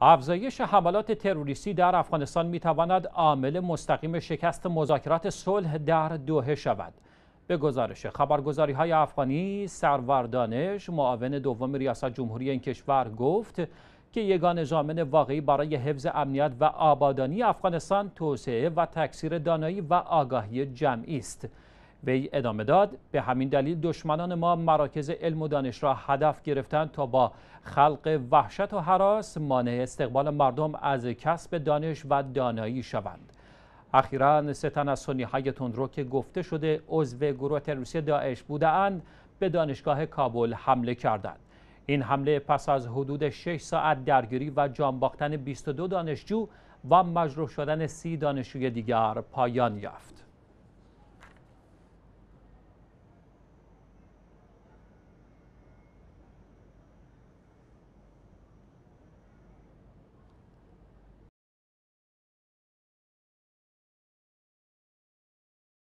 افزایش حملات تروریستی در افغانستان میتواند عامل مستقیم شکست مذاکرات صلح در دوحه شود به گزارش خبرگزاری های افغانی دانش معاون دوم ریاست جمهوری این کشور گفت که یگان ضامن واقعی برای حفظ امنیت و آبادانی افغانستان توسعه و تکثیر دانایی و آگاهی جمعی است وی ادامه داد به همین دلیل دشمنان ما مراکز علم و دانش را هدف گرفتند تا با خلق وحشت و حراس مانع استقبال مردم از کسب دانش و دانایی شوند اخیرا سه تن از سنی های رو که گفته شده عضو گروه تروریستی داعش بودهاند به دانشگاه کابل حمله کردند این حمله پس از حدود 6 ساعت درگیری و جانباختن 22 دانشجو و مجروح شدن 30 دانشجوی دیگر پایان یافت